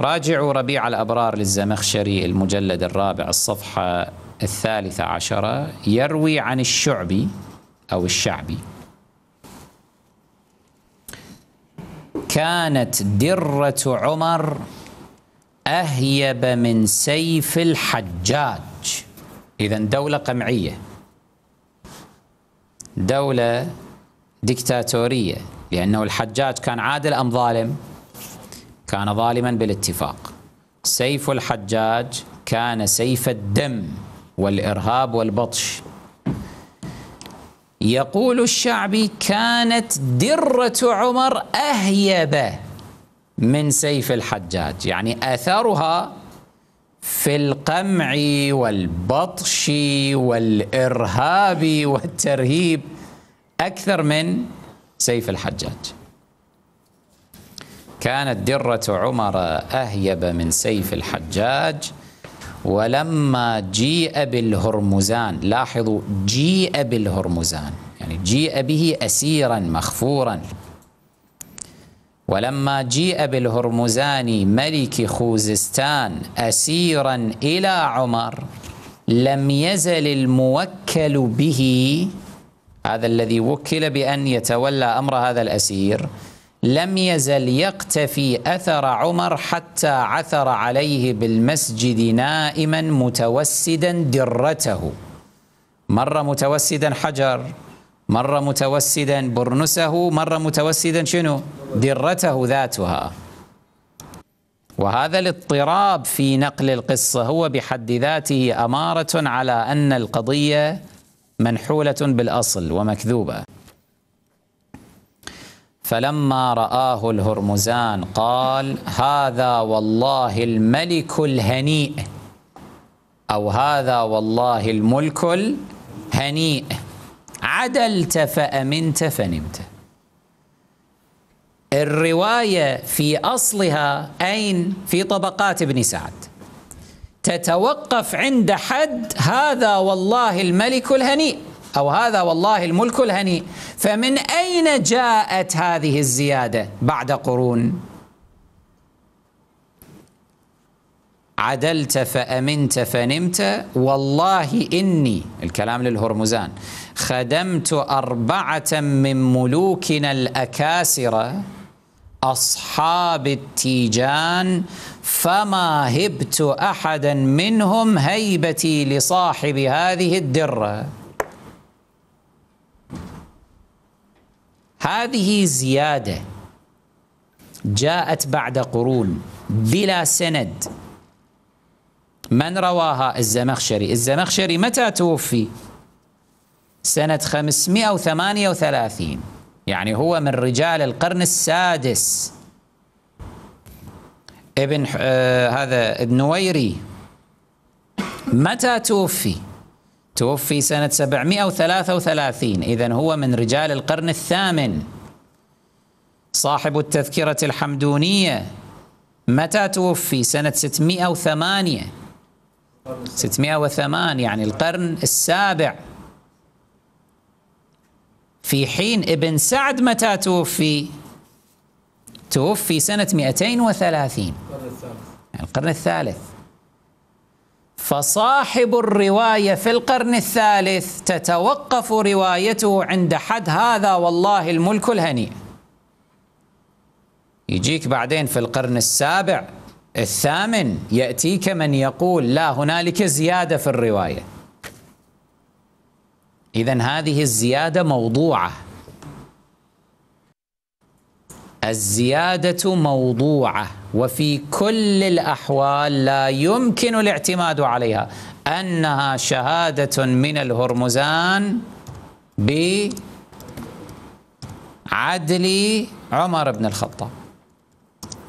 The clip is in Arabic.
راجعوا ربيع الأبرار للزمخشري المجلد الرابع الصفحة الثالثة عشرة يروي عن الشعبي أو الشعبي كانت درة عمر أهيب من سيف الحجاج إذا دولة قمعية دولة دكتاتورية لأنه الحجاج كان عادل أم ظالم؟ كان ظالما بالاتفاق سيف الحجاج كان سيف الدم والإرهاب والبطش يقول الشعبي كانت درة عمر أهيب من سيف الحجاج يعني أثرها في القمع والبطش والإرهاب والترهيب أكثر من سيف الحجاج كانت درة عمر أهيب من سيف الحجاج ولما جيء بالهرمزان لاحظوا جيء بالهرمزان يعني جيء به أسيرا مخفورا ولما جيء بالهرمزان ملك خوزستان أسيرا إلى عمر لم يزل الموكل به هذا الذي وكل بأن يتولى أمر هذا الأسير لم يزل يقتفي اثر عمر حتى عثر عليه بالمسجد نائما متوسدا درته مره متوسدا حجر مره متوسدا برنسه مره متوسدا شنو درته ذاتها وهذا الاضطراب في نقل القصه هو بحد ذاته اماره على ان القضيه منحوله بالاصل ومكذوبه فلما رآه الهرمزان قال هذا والله الملك الهنيء أو هذا والله الملك الهنيء عدلت فأمنت فنمت الرواية في أصلها أين؟ في طبقات ابن سعد تتوقف عند حد هذا والله الملك الهنيء أو هذا والله الملك الهنيء فمن أين جاءت هذه الزيادة بعد قرون عدلت فأمنت فنمت والله إني الكلام للهرمزان خدمت أربعة من ملوكنا الأكاسرة أصحاب التيجان فما هبت أحدا منهم هيبتي لصاحب هذه الدرة هذه زيادة جاءت بعد قرون بلا سند من رواها الزمخشري الزمخشري متى توفي سنة 538 يعني هو من رجال القرن السادس ابن آه هذا النويري متى توفي توفي سنة 733 إذا هو من رجال القرن الثامن صاحب التذكرة الحمدونية متى توفي سنة 608 608 يعني القرن السابع في حين ابن سعد متى توفي توفي سنة 230 القرن الثالث فصاحب الروايه في القرن الثالث تتوقف روايته عند حد هذا والله الملك الهنيء يجيك بعدين في القرن السابع الثامن ياتيك من يقول لا هنالك زياده في الروايه اذا هذه الزياده موضوعه الزياده موضوعه وفي كل الأحوال لا يمكن الاعتماد عليها أنها شهادة من الهرمزان بعدل عمر بن الخطاب